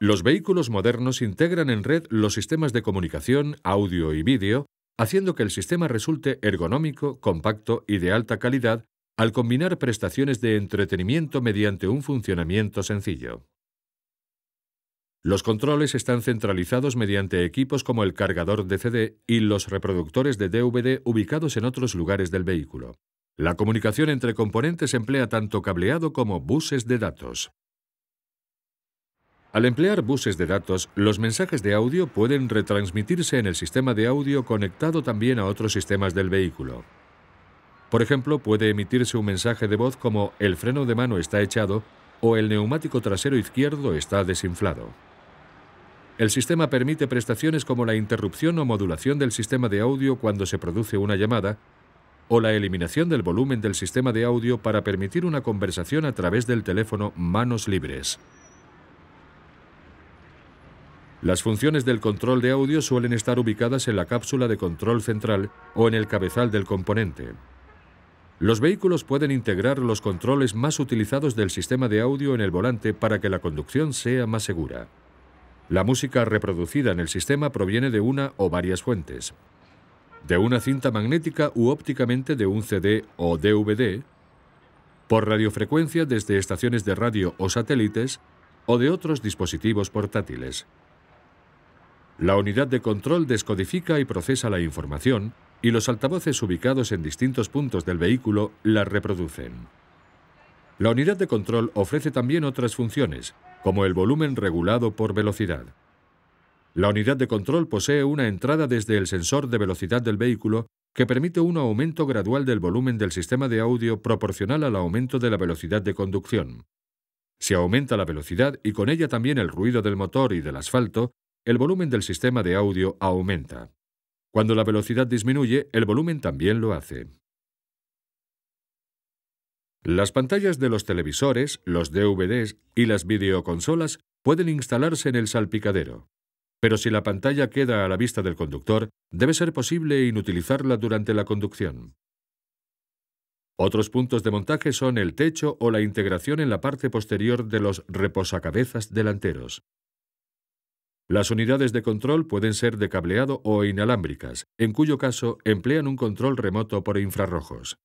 Los vehículos modernos integran en red los sistemas de comunicación, audio y vídeo, haciendo que el sistema resulte ergonómico, compacto y de alta calidad al combinar prestaciones de entretenimiento mediante un funcionamiento sencillo. Los controles están centralizados mediante equipos como el cargador de CD y los reproductores de DVD ubicados en otros lugares del vehículo. La comunicación entre componentes emplea tanto cableado como buses de datos. Al emplear buses de datos, los mensajes de audio pueden retransmitirse en el sistema de audio conectado también a otros sistemas del vehículo. Por ejemplo, puede emitirse un mensaje de voz como el freno de mano está echado o el neumático trasero izquierdo está desinflado. El sistema permite prestaciones como la interrupción o modulación del sistema de audio cuando se produce una llamada o la eliminación del volumen del sistema de audio para permitir una conversación a través del teléfono manos libres. Las funciones del control de audio suelen estar ubicadas en la cápsula de control central o en el cabezal del componente. Los vehículos pueden integrar los controles más utilizados del sistema de audio en el volante para que la conducción sea más segura. La música reproducida en el sistema proviene de una o varias fuentes. De una cinta magnética u ópticamente de un CD o DVD, por radiofrecuencia desde estaciones de radio o satélites, o de otros dispositivos portátiles. La unidad de control descodifica y procesa la información y los altavoces ubicados en distintos puntos del vehículo la reproducen. La unidad de control ofrece también otras funciones, como el volumen regulado por velocidad. La unidad de control posee una entrada desde el sensor de velocidad del vehículo que permite un aumento gradual del volumen del sistema de audio proporcional al aumento de la velocidad de conducción. Si aumenta la velocidad y con ella también el ruido del motor y del asfalto, el volumen del sistema de audio aumenta. Cuando la velocidad disminuye, el volumen también lo hace. Las pantallas de los televisores, los DVDs y las videoconsolas pueden instalarse en el salpicadero. Pero si la pantalla queda a la vista del conductor, debe ser posible inutilizarla durante la conducción. Otros puntos de montaje son el techo o la integración en la parte posterior de los reposacabezas delanteros. Las unidades de control pueden ser de cableado o inalámbricas, en cuyo caso emplean un control remoto por infrarrojos.